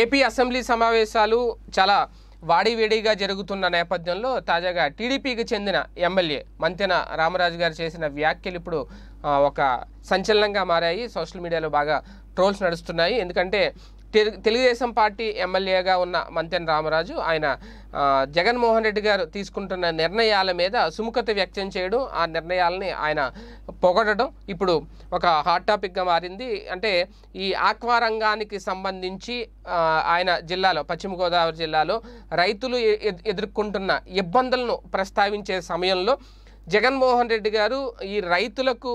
AP assembly సమావేశాలు చాలా వాడివేడిగా జరుగుతున్న నేపథ్యంలో తాజాగా టీడీపీకి చెందిన ఎమ్మెల్యే మంతెన రామరాజు గారు చేసిన వ్యాఖ్యలు ఇప్పుడు ఒక సంచలనంగా మారాయి సోషల్ మీడియాలో బాగా ట్రోల్స్ నడుస్తున్నాయి ఎందుకంటే తెలుగుదేశం పార్టీ ఎమ్మెల్యేగా ఉన్న మంతెన్ రామరాజు ఆయన జగన్మోహన్ రెడ్డి గారు తీసుకుంటున్న నిర్ణయాల మీద సుముఖత వ్యక్తం చేయడం ఆ నిర్ణయాలని ఆయన పొగడడం ఇప్పుడు ఒక హాట్ టాపిక్గా మారింది అంటే ఈ ఆక్వా రంగానికి సంబంధించి ఆయన జిల్లాలో పశ్చిమ గోదావరి జిల్లాలో రైతులు ఎదుర్కొంటున్న ఇబ్బందులను ప్రస్తావించే సమయంలో జగన్మోహన్ రెడ్డి గారు ఈ రైతులకు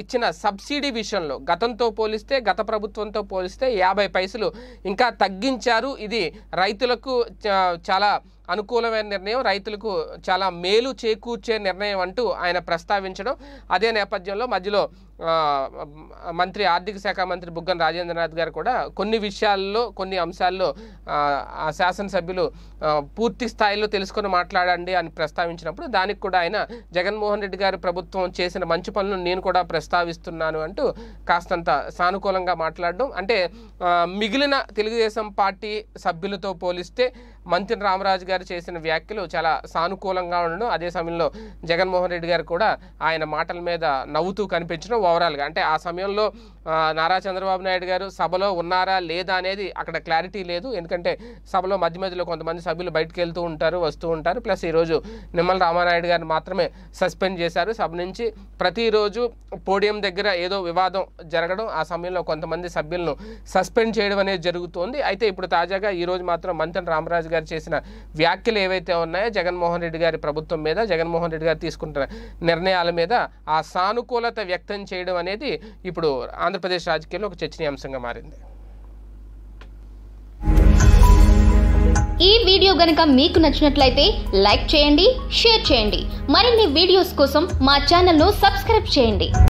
ఇచ్చిన సబ్సిడీ విషయంలో గతంతో పోలిస్తే గత ప్రభుత్వంతో పోలిస్తే యాభై పైసలు ఇంకా తగ్గించారు ఇది రైతులకు చాలా అనుకూలమైన నిర్ణయం రైతులకు చాలా మేలు చేకూర్చే నిర్ణయం అంటూ ఆయన ప్రస్తావించడం అదే నేపథ్యంలో మధ్యలో మంత్రి ఆర్థిక శాఖ మంత్రి బుగ్గన రాజేంద్రనాథ్ గారు కూడా కొన్ని విషయాల్లో కొన్ని అంశాల్లో శాసనసభ్యులు పూర్తి స్థాయిలో తెలుసుకొని మాట్లాడండి అని ప్రస్తావించినప్పుడు దానికి కూడా ఆయన జగన్మోహన్ రెడ్డి గారు ప్రభుత్వం చేసిన మంచి పనులను నేను కూడా ప్రస్తావిస్తున్నాను అంటూ కాస్తంత సానుకూలంగా మాట్లాడడం అంటే మిగిలిన తెలుగుదేశం పార్టీ సభ్యులతో పోలిస్తే మంత్రి రామరాజు గారు చేసిన వ్యాఖ్యలు చాలా సానుకూలంగా ఉండడం అదే సమయంలో జగన్మోహన్ రెడ్డి గారు కూడా ఆయన మాటల మీద నవ్వుతూ కనిపించడం ఓవరాల్గా అంటే ఆ సమయంలో నారా చంద్రబాబు నాయుడు గారు సభలో ఉన్నారా లేదా అనేది అక్కడ క్లారిటీ లేదు ఎందుకంటే సభలో మధ్య మధ్యలో కొంతమంది సభ్యులు బయటకు వెళ్తూ ఉంటారు వస్తూ ఉంటారు ప్లస్ ఈరోజు నిమ్మల రామానాయుడు గారిని మాత్రమే సస్పెండ్ చేశారు సభ నుంచి ప్రతిరోజు పోడియం దగ్గర ఏదో వివాదం జరగడం ఆ సమయంలో కొంతమంది సభ్యులను సస్పెండ్ చేయడం అనేది జరుగుతోంది అయితే ఇప్పుడు తాజాగా ఈరోజు మాత్రం మంత్రి రామరాజు గారు గారు చేసిన వ్యాఖ్యలు ఏవైతే ఉన్నాయో జగన్మోహన్ రెడ్డి గారి ప్రభుత్వం మీద జగన్మోహన్ రెడ్డి గారు తీసుకుంటున్న నిర్ణయాల మీద ఆ సానుకూలత వ్యక్తం చేయడం అనేది ఇప్పుడు ఆంధ్రప్రదేశ్ రాజకీయాల్లో ఒక చర్చనీయాంశంగా మారింది ఈ వీడియో గనక మీకు నచ్చినట్లయితే లైక్ చేయండి షేర్ చేయండి మరిన్ని వీడియోస్ కోసం మా ఛానల్ను సబ్స్క్రైబ్ చేయండి